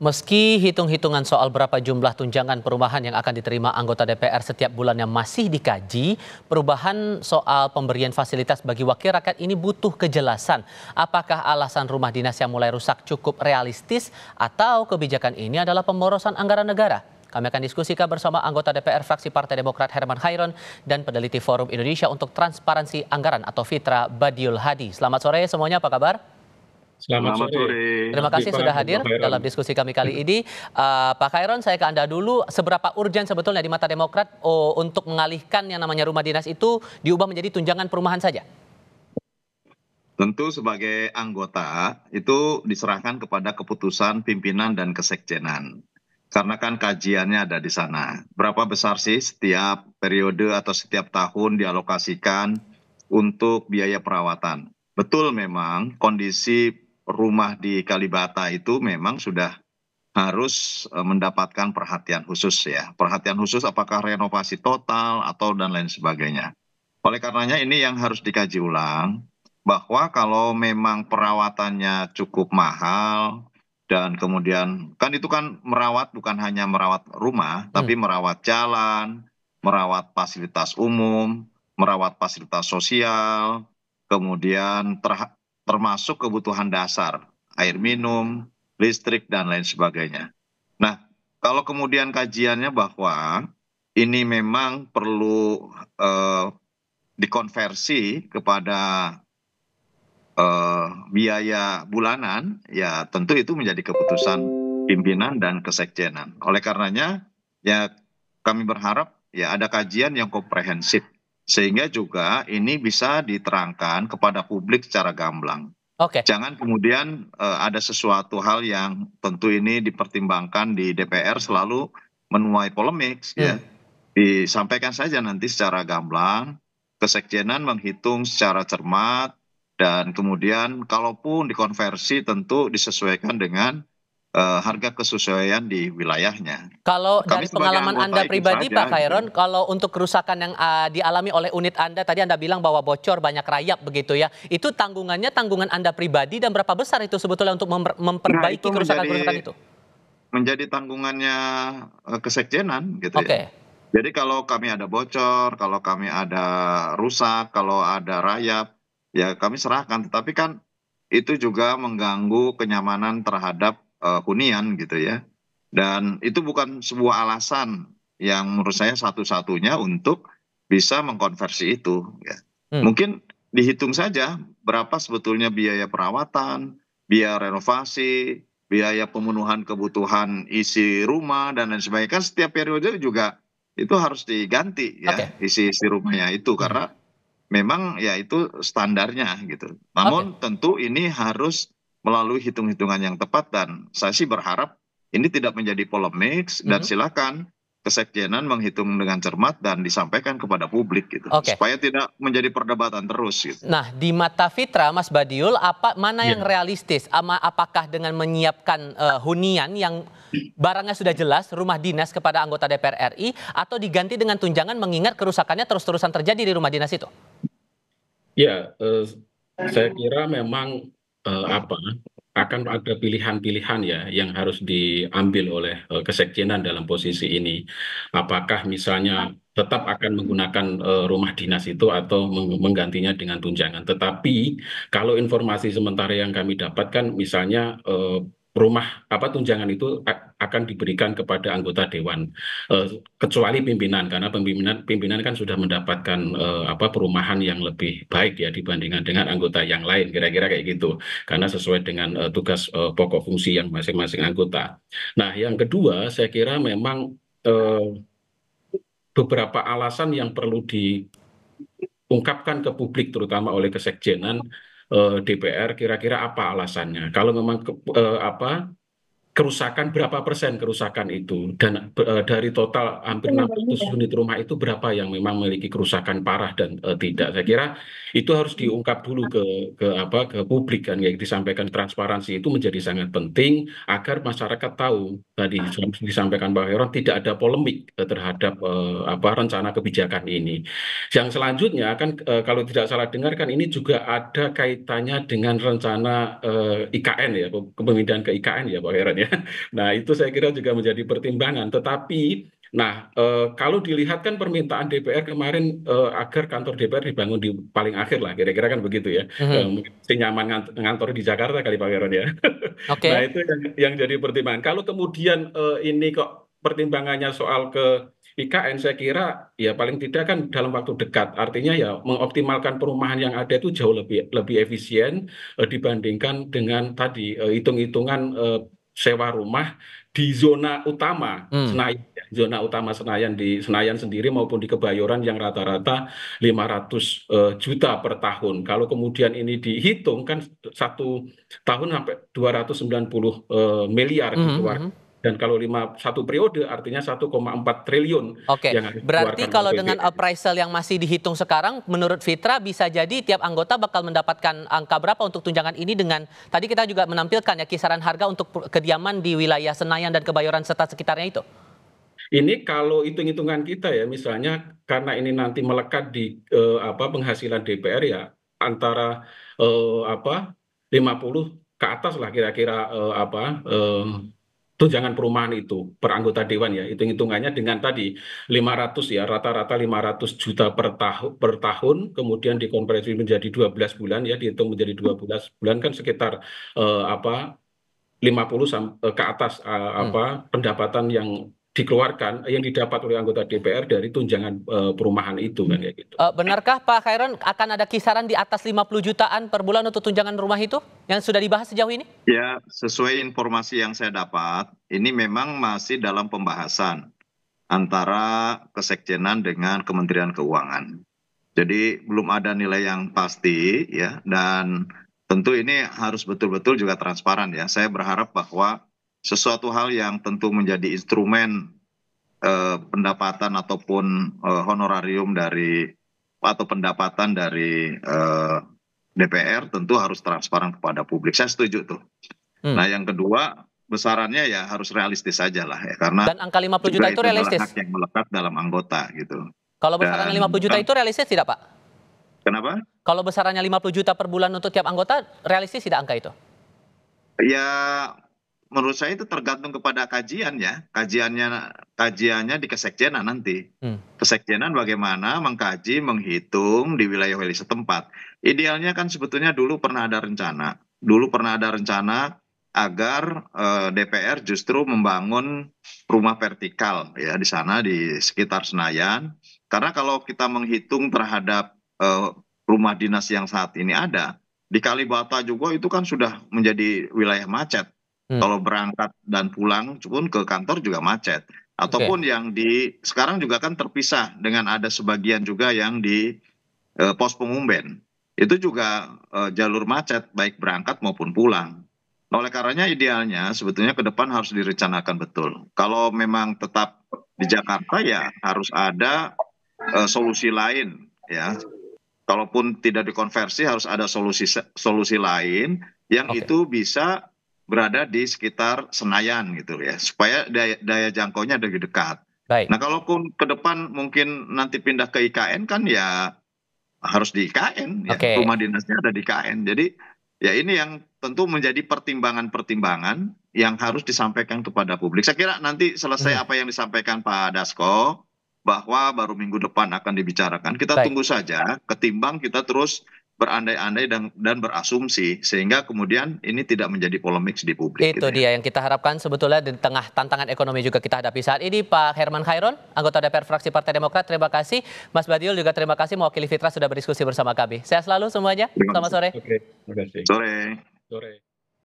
Meski hitung-hitungan soal berapa jumlah tunjangan perumahan yang akan diterima anggota DPR setiap bulannya masih dikaji, perubahan soal pemberian fasilitas bagi wakil rakyat ini butuh kejelasan. Apakah alasan rumah dinas yang mulai rusak cukup realistis atau kebijakan ini adalah pemborosan anggaran negara? Kami akan diskusikan bersama anggota DPR fraksi Partai Demokrat Herman Khairon dan peneliti Forum Indonesia untuk Transparansi Anggaran atau Fitra Badiul Hadi. Selamat sore semuanya, apa kabar? Selamat, Selamat sore. sore. Terima kasih sudah hadir dalam diskusi kami kali ini. Uh, Pak Khairon, saya ke Anda dulu. Seberapa urgent sebetulnya di mata Demokrat oh, untuk mengalihkan yang namanya rumah dinas itu diubah menjadi tunjangan perumahan saja? Tentu sebagai anggota itu diserahkan kepada keputusan pimpinan dan kesekjenan. Karena kan kajiannya ada di sana. Berapa besar sih setiap periode atau setiap tahun dialokasikan untuk biaya perawatan? Betul memang kondisi rumah di Kalibata itu memang sudah harus e, mendapatkan perhatian khusus ya. Perhatian khusus apakah renovasi total atau dan lain sebagainya. Oleh karenanya ini yang harus dikaji ulang bahwa kalau memang perawatannya cukup mahal dan kemudian kan itu kan merawat bukan hanya merawat rumah hmm. tapi merawat jalan, merawat fasilitas umum, merawat fasilitas sosial, kemudian termasuk kebutuhan dasar air minum listrik dan lain sebagainya nah kalau kemudian kajiannya bahwa ini memang perlu eh, dikonversi kepada eh, biaya bulanan ya tentu itu menjadi keputusan pimpinan dan kesekjenan oleh karenanya ya kami berharap ya ada kajian yang komprehensif sehingga juga ini bisa diterangkan kepada publik secara gamblang. Okay. Jangan kemudian uh, ada sesuatu hal yang tentu ini dipertimbangkan di DPR selalu menuai polemik hmm. ya. Disampaikan saja nanti secara gamblang, kesekjenan menghitung secara cermat dan kemudian kalaupun dikonversi tentu disesuaikan dengan Eh, harga kesesuaian di wilayahnya. Kalau Kami dari pengalaman Anda pribadi Pak Khairon, gitu. kalau untuk kerusakan yang uh, dialami oleh unit Anda tadi Anda bilang bahwa bocor banyak rayap begitu ya. Itu tanggungannya tanggungan Anda pribadi dan berapa besar itu sebetulnya untuk memper nah, memperbaiki kerusakan-kerusakan nah, itu, menjadi, itu? Menjadi tanggungannya uh, kesekjenan gitu okay. ya. Jadi kalau kami ada bocor, kalau kami ada rusak, kalau ada rayap, ya kami serahkan. Tetapi kan itu juga mengganggu kenyamanan terhadap Eh, hunian gitu ya dan itu bukan sebuah alasan yang menurut saya satu-satunya untuk bisa mengkonversi itu ya. hmm. mungkin dihitung saja berapa sebetulnya biaya perawatan biaya renovasi biaya pemenuhan kebutuhan isi rumah dan lain sebagainya kan setiap periode juga itu harus diganti ya okay. isi isi rumahnya itu hmm. karena memang ya itu standarnya gitu. Namun okay. tentu ini harus melalui hitung-hitungan yang tepat dan saya sih berharap ini tidak menjadi polemik dan mm-hmm. silakan kesekjenan menghitung dengan cermat dan disampaikan kepada publik gitu okay. supaya tidak menjadi perdebatan terus gitu. Nah, di mata Fitra Mas Badiul apa mana yang iya. realistis? Ama apakah dengan menyiapkan uh, hunian yang barangnya sudah jelas rumah dinas kepada anggota DPR RI atau diganti dengan tunjangan mengingat kerusakannya terus-terusan terjadi di rumah dinas itu? Ya, yeah, uh, saya kira memang Eh, hmm. apa akan ada pilihan-pilihan ya yang harus diambil oleh eh, kesekjenan dalam posisi ini. Apakah misalnya tetap akan menggunakan uh, rumah dinas itu atau menggantinya dengan tunjangan. Tetapi kalau informasi sementara yang kami dapatkan misalnya uh, rumah apa tunjangan itu akan diberikan kepada anggota dewan eh, kecuali pimpinan karena pimpinan pimpinan kan sudah mendapatkan eh, apa perumahan yang lebih baik ya dibandingkan dengan anggota yang lain kira-kira kayak gitu karena sesuai dengan eh, tugas eh, pokok fungsi yang masing-masing anggota. Nah, yang kedua saya kira memang eh, beberapa alasan yang perlu diungkapkan ke publik terutama oleh kesekjenan Eh, DPR kira-kira apa alasannya kalau memang ke, eh, apa kerusakan berapa persen kerusakan itu dan e, dari total hampir 600 iya, iya. unit rumah itu berapa yang memang memiliki kerusakan parah dan e, tidak saya kira itu harus hmm. diungkap dulu ke ke apa ke publik kan yang disampaikan transparansi itu menjadi sangat penting agar masyarakat tahu tadi ah. disampaikan Pak Heron tidak ada polemik e, terhadap e, apa rencana kebijakan ini yang selanjutnya kan e, kalau tidak salah dengar kan ini juga ada kaitannya dengan rencana e, IKN ya kepemimpinan ke IKN ya Pak Heron ya? ya. Nah, itu saya kira juga menjadi pertimbangan. Tetapi Nah, e, kalau dilihat kan permintaan DPR kemarin e, agar kantor DPR dibangun di paling akhir lah, kira-kira kan begitu ya. Mm-hmm. E, ngantor di Jakarta kali Pak Heron ya. Okay. nah, itu yang, yang jadi pertimbangan. Kalau kemudian e, ini kok pertimbangannya soal ke IKN, saya kira ya paling tidak kan dalam waktu dekat. Artinya ya mengoptimalkan perumahan yang ada itu jauh lebih lebih efisien e, dibandingkan dengan tadi hitung-hitungan e, sewa rumah di zona utama hmm. Senayan, ya. zona utama Senayan di Senayan sendiri maupun di Kebayoran yang rata-rata 500 uh, eh, juta per tahun. Kalau kemudian ini dihitung kan satu tahun sampai 290 uh, eh, miliar gitu, hmm. keluar. Hmm, hmm dan kalau lima satu periode artinya 1,4 triliun. Oke. Yang Berarti kalau dengan appraisal yang masih dihitung sekarang, menurut Fitra bisa jadi tiap anggota bakal mendapatkan angka berapa untuk tunjangan ini dengan tadi kita juga menampilkan ya kisaran harga untuk kediaman di wilayah Senayan dan Kebayoran serta sekitarnya itu. Ini kalau hitung-hitungan kita ya, misalnya karena ini nanti melekat di eh, apa penghasilan DPR ya antara eh, apa 50 ke atas lah kira-kira eh, apa eh, tunjangan perumahan itu per anggota dewan ya itu hitungannya dengan tadi 500 ya rata-rata 500 juta per tahun per tahun kemudian dikonversi menjadi 12 bulan ya dihitung menjadi 12 bulan kan sekitar uh, apa 50 eh, ke atas eh, hmm. apa pendapatan yang dikeluarkan yang didapat oleh anggota DPR dari tunjangan uh, perumahan itu kan ya gitu. Eh, benarkah Pak Khairon akan ada kisaran di atas 50 jutaan per bulan untuk tunjangan rumah itu yang sudah dibahas sejauh ini? Ya, sesuai informasi yang saya dapat, ini memang masih dalam pembahasan antara Kesekjenan dengan Kementerian Keuangan. Jadi belum ada nilai yang pasti ya dan tentu ini harus betul-betul juga transparan ya. Saya berharap bahwa sesuatu hal yang tentu menjadi instrumen eh, pendapatan ataupun eh, honorarium dari atau pendapatan dari eh, DPR tentu harus transparan kepada publik. Saya setuju tuh. Hmm. Nah yang kedua besarannya ya harus realistis saja lah ya karena dan angka 50 juta itu, realistis yang melekat dalam anggota gitu. Kalau besaran lima 50 juta kan itu realistis tidak Pak? Kenapa? Kalau besarannya 50 juta per bulan untuk tiap anggota realistis tidak angka itu? Ya menurut saya itu tergantung kepada kajiannya, kajiannya kajiannya di kesekjenan nanti. Hmm. Kesekjenan bagaimana mengkaji, menghitung di wilayah wilayah setempat. Idealnya kan sebetulnya dulu pernah ada rencana, dulu pernah ada rencana agar eh, DPR justru membangun rumah vertikal ya di sana di sekitar Senayan. Karena kalau kita menghitung terhadap eh, rumah dinas yang saat ini ada di Kalibata juga itu kan sudah menjadi wilayah macet Hmm. kalau berangkat dan pulang pun ke kantor juga macet ataupun yang di sekarang juga kan terpisah dengan ada sebagian juga yang di e, pos pengumben itu juga e, jalur macet baik berangkat maupun pulang nah, oleh karenanya idealnya sebetulnya ke depan harus direncanakan betul kalau memang tetap di Jakarta ya harus ada e, solusi lain ya kalaupun tidak dikonversi harus ada solusi solusi lain yang okay. itu bisa berada di sekitar Senayan gitu ya supaya daya, daya jangkaunya dari dekat. Baik. Nah kalaupun ke depan mungkin nanti pindah ke IKN kan ya harus di IKN ya. okay. rumah dinasnya ada di IKN jadi ya ini yang tentu menjadi pertimbangan-pertimbangan yang harus disampaikan kepada publik. Saya kira nanti selesai hmm. apa yang disampaikan Pak Dasko bahwa baru minggu depan akan dibicarakan. Kita Baik. tunggu saja ketimbang kita terus berandai-andai dan, dan berasumsi sehingga kemudian ini tidak menjadi polemik di publik. Itu gitu ya. dia ya. yang kita harapkan sebetulnya di tengah tantangan ekonomi juga kita hadapi saat ini Pak Herman Khairon, anggota DPR fraksi Partai Demokrat, terima kasih. Mas Badiul juga terima kasih mewakili Fitra sudah berdiskusi bersama kami. Sehat selalu semuanya. Selamat sore. Oke, terima kasih. Sore. Sore.